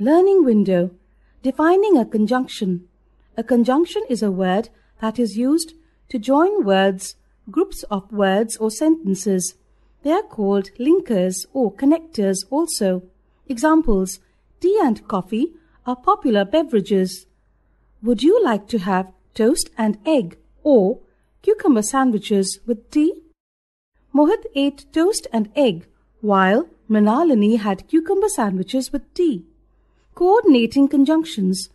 Learning window. Defining a conjunction. A conjunction is a word that is used to join words, groups of words or sentences. They are called linkers or connectors also. Examples Tea and coffee are popular beverages. Would you like to have toast and egg or cucumber sandwiches with tea? Mohit ate toast and egg while Manalini had cucumber sandwiches with tea coordinating conjunctions,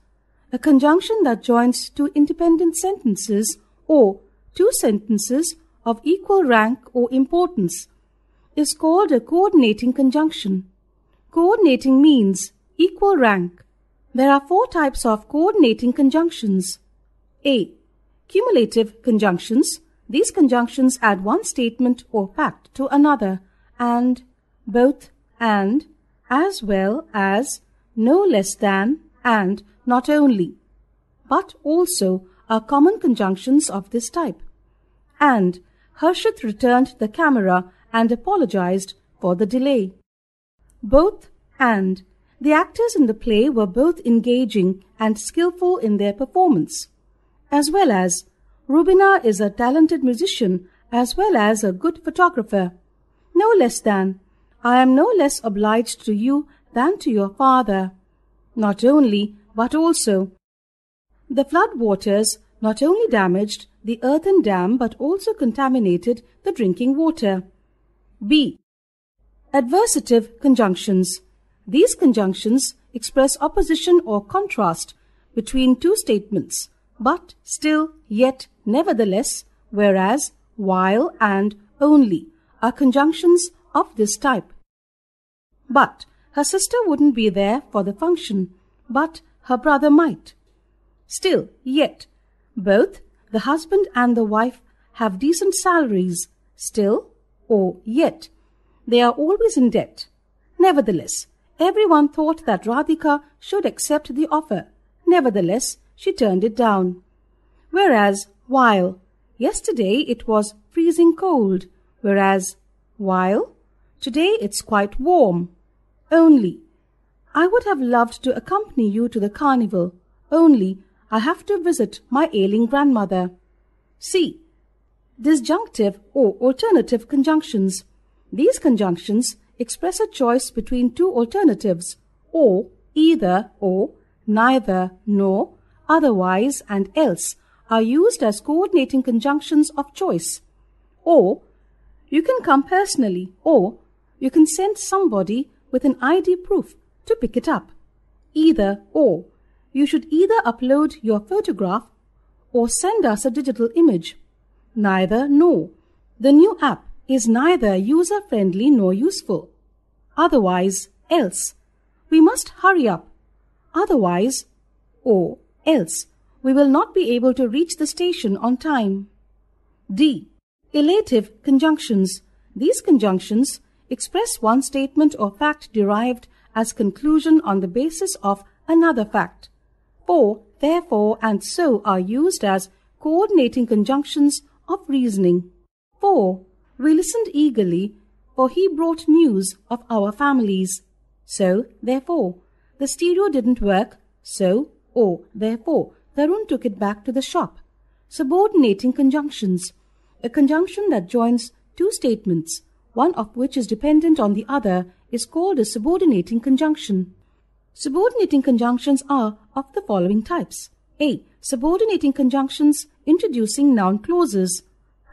a conjunction that joins two independent sentences or two sentences of equal rank or importance is called a coordinating conjunction. Coordinating means equal rank. There are four types of coordinating conjunctions. A. Cumulative conjunctions. These conjunctions add one statement or fact to another and, both, and, as well as, no less than, and not only, but also are common conjunctions of this type. And Harshit returned the camera and apologized for the delay. Both and the actors in the play were both engaging and skillful in their performance, as well as Rubina is a talented musician as well as a good photographer. No less than, I am no less obliged to you than to your father. Not only, but also, the flood waters not only damaged the earthen dam but also contaminated the drinking water. B. Adversative conjunctions. These conjunctions express opposition or contrast between two statements, but, still, yet, nevertheless, whereas, while, and only are conjunctions of this type. But her sister wouldn't be there for the function, but her brother might. Still, yet, both the husband and the wife have decent salaries, still, or yet, they are always in debt. Nevertheless, everyone thought that Radhika should accept the offer. Nevertheless, she turned it down. Whereas, while yesterday it was freezing cold, whereas, while today it's quite warm. Only, I would have loved to accompany you to the carnival, only I have to visit my ailing grandmother. See, Disjunctive or alternative conjunctions. These conjunctions express a choice between two alternatives, or, either, or, neither, nor, otherwise, and else are used as coordinating conjunctions of choice. Or, you can come personally, or you can send somebody with an ID proof to pick it up. Either or. You should either upload your photograph or send us a digital image. Neither nor. The new app is neither user friendly nor useful. Otherwise, else. We must hurry up. Otherwise, or else, we will not be able to reach the station on time. D. Elative conjunctions. These conjunctions express one statement or fact derived as conclusion on the basis of another fact. For, therefore, and so are used as coordinating conjunctions of reasoning. For We listened eagerly, for he brought news of our families. So, therefore, the stereo didn't work, so, or, therefore, Tarun took it back to the shop. Subordinating conjunctions. A conjunction that joins two statements one of which is dependent on the other, is called a subordinating conjunction. Subordinating conjunctions are of the following types. A. Subordinating conjunctions introducing noun clauses.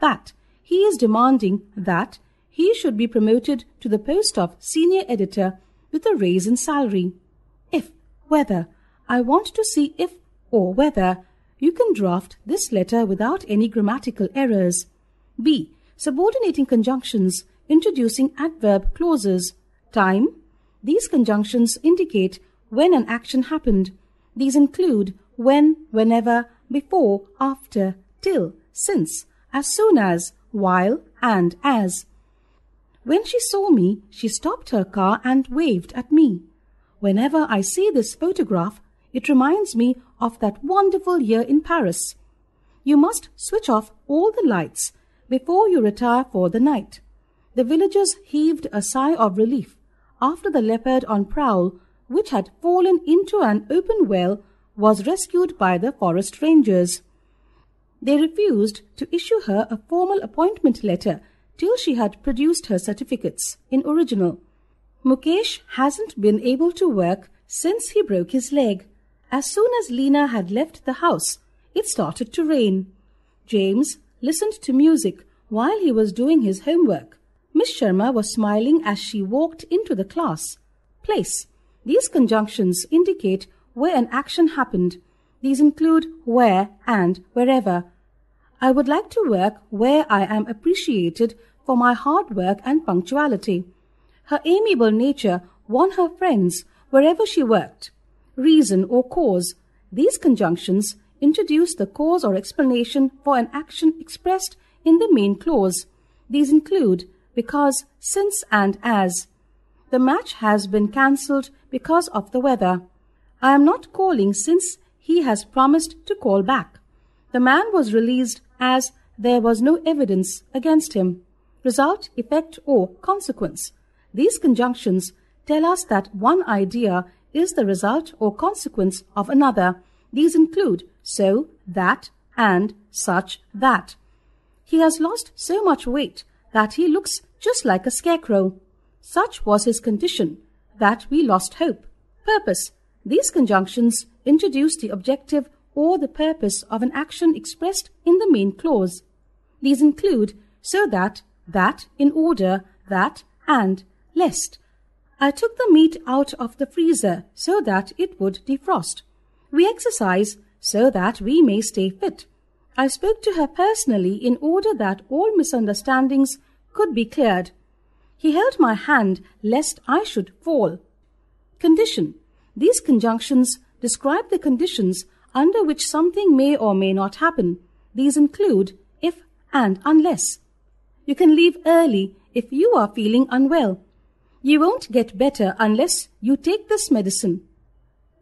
That. He is demanding that he should be promoted to the post of senior editor with a raise in salary. If. Whether. I want to see if or whether you can draft this letter without any grammatical errors. B. Subordinating conjunctions introducing adverb clauses. Time. These conjunctions indicate when an action happened. These include when, whenever, before, after, till, since, as soon as, while, and as. When she saw me, she stopped her car and waved at me. Whenever I see this photograph, it reminds me of that wonderful year in Paris. You must switch off all the lights before you retire for the night. The villagers heaved a sigh of relief after the leopard on prowl, which had fallen into an open well, was rescued by the forest rangers. They refused to issue her a formal appointment letter till she had produced her certificates in original. Mukesh hasn't been able to work since he broke his leg. As soon as Lena had left the house, it started to rain. James listened to music while he was doing his homework Miss Sharma was smiling as she walked into the class. Place. These conjunctions indicate where an action happened. These include where and wherever. I would like to work where I am appreciated for my hard work and punctuality. Her amiable nature won her friends wherever she worked. Reason or cause. These conjunctions introduce the cause or explanation for an action expressed in the main clause. These include because since and as. The match has been cancelled because of the weather. I am not calling since he has promised to call back. The man was released as there was no evidence against him. Result, effect, or consequence. These conjunctions tell us that one idea is the result or consequence of another. These include so, that, and such that. He has lost so much weight that he looks just like a scarecrow. Such was his condition that we lost hope, purpose. These conjunctions introduce the objective or the purpose of an action expressed in the main clause. These include so that, that, in order, that, and, lest. I took the meat out of the freezer so that it would defrost. We exercise so that we may stay fit. I spoke to her personally in order that all misunderstandings could be cleared. He held my hand lest I should fall. Condition. These conjunctions describe the conditions under which something may or may not happen. These include if and unless. You can leave early if you are feeling unwell. You won't get better unless you take this medicine.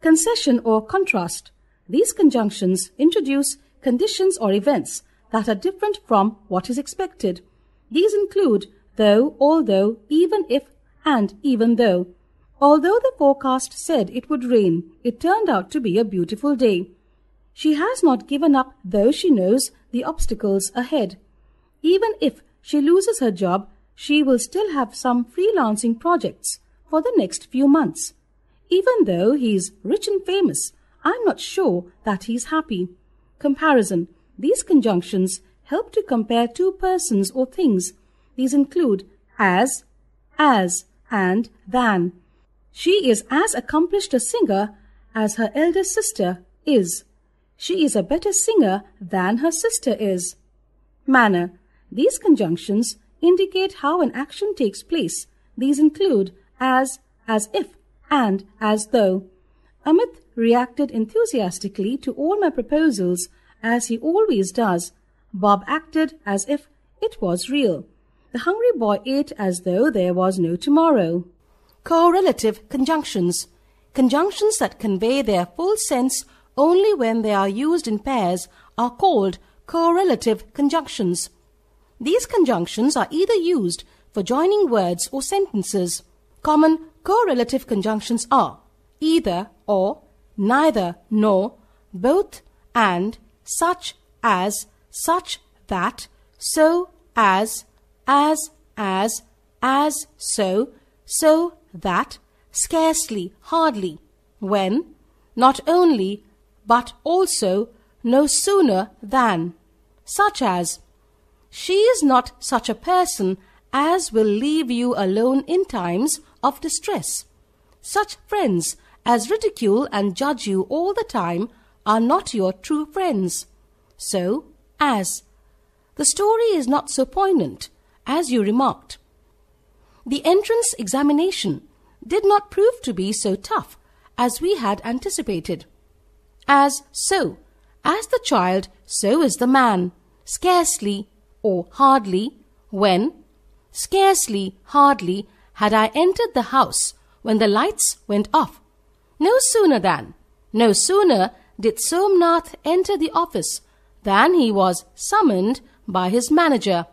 Concession or contrast. These conjunctions introduce conditions or events that are different from what is expected. These include though, although, even if, and even though. Although the forecast said it would rain, it turned out to be a beautiful day. She has not given up though she knows the obstacles ahead. Even if she loses her job, she will still have some freelancing projects for the next few months. Even though he's rich and famous, I'm not sure that he's happy. Comparison These conjunctions help to compare two persons or things. These include as, as, and than. She is as accomplished a singer as her elder sister is. She is a better singer than her sister is. Manner. These conjunctions indicate how an action takes place. These include as, as if, and as though. Amit reacted enthusiastically to all my proposals, as he always does, Bob acted as if it was real. The hungry boy ate as though there was no tomorrow. Correlative conjunctions. Conjunctions that convey their full sense only when they are used in pairs are called correlative conjunctions. These conjunctions are either used for joining words or sentences. Common correlative conjunctions are either or, neither nor, both and, such as, such that, so as, as, as, as, so, so that, scarcely, hardly, when, not only, but also, no sooner than, such as, she is not such a person as will leave you alone in times of distress. Such friends as ridicule and judge you all the time are not your true friends. So, as. The story is not so poignant, as you remarked. The entrance examination did not prove to be so tough as we had anticipated. As so, as the child, so is the man. Scarcely or hardly, when, scarcely, hardly, had I entered the house when the lights went off. No sooner than, no sooner did Somnath enter the office then he was summoned by his manager